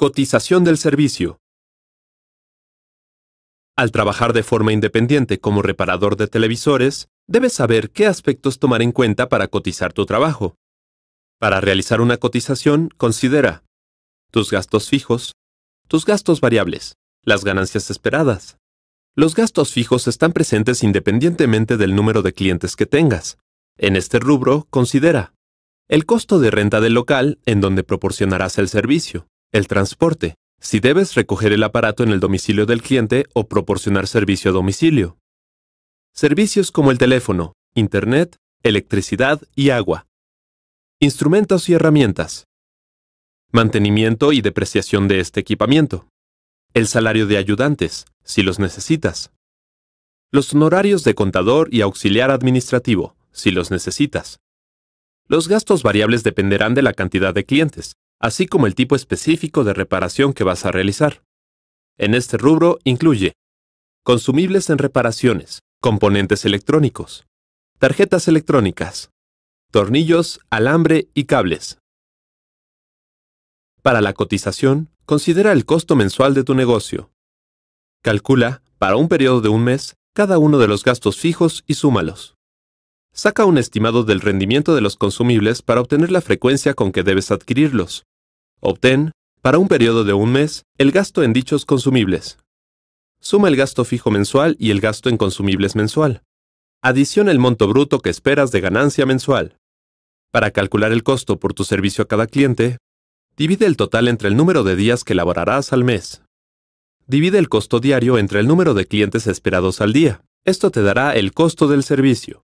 Cotización del servicio. Al trabajar de forma independiente como reparador de televisores, debes saber qué aspectos tomar en cuenta para cotizar tu trabajo. Para realizar una cotización, considera tus gastos fijos, tus gastos variables, las ganancias esperadas. Los gastos fijos están presentes independientemente del número de clientes que tengas. En este rubro, considera el costo de renta del local en donde proporcionarás el servicio, el transporte. Si debes recoger el aparato en el domicilio del cliente o proporcionar servicio a domicilio. Servicios como el teléfono, internet, electricidad y agua. Instrumentos y herramientas. Mantenimiento y depreciación de este equipamiento. El salario de ayudantes, si los necesitas. Los honorarios de contador y auxiliar administrativo, si los necesitas. Los gastos variables dependerán de la cantidad de clientes, así como el tipo específico de reparación que vas a realizar. En este rubro incluye consumibles en reparaciones, componentes electrónicos, tarjetas electrónicas, tornillos, alambre y cables. Para la cotización, considera el costo mensual de tu negocio. Calcula, para un periodo de un mes, cada uno de los gastos fijos y súmalos. Saca un estimado del rendimiento de los consumibles para obtener la frecuencia con que debes adquirirlos, Obtén, para un periodo de un mes, el gasto en dichos consumibles. Suma el gasto fijo mensual y el gasto en consumibles mensual. Adiciona el monto bruto que esperas de ganancia mensual. Para calcular el costo por tu servicio a cada cliente, divide el total entre el número de días que elaborarás al mes. Divide el costo diario entre el número de clientes esperados al día. Esto te dará el costo del servicio.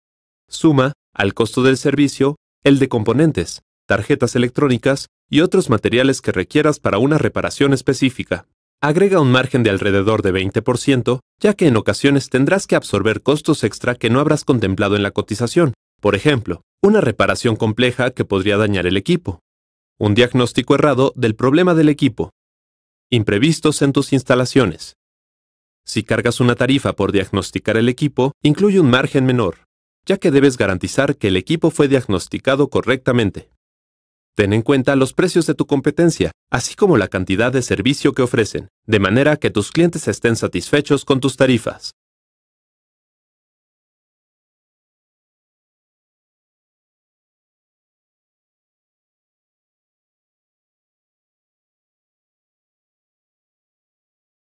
Suma, al costo del servicio, el de componentes, tarjetas electrónicas y otros materiales que requieras para una reparación específica. Agrega un margen de alrededor de 20%, ya que en ocasiones tendrás que absorber costos extra que no habrás contemplado en la cotización. Por ejemplo, una reparación compleja que podría dañar el equipo. Un diagnóstico errado del problema del equipo. Imprevistos en tus instalaciones. Si cargas una tarifa por diagnosticar el equipo, incluye un margen menor, ya que debes garantizar que el equipo fue diagnosticado correctamente. Ten en cuenta los precios de tu competencia, así como la cantidad de servicio que ofrecen, de manera que tus clientes estén satisfechos con tus tarifas.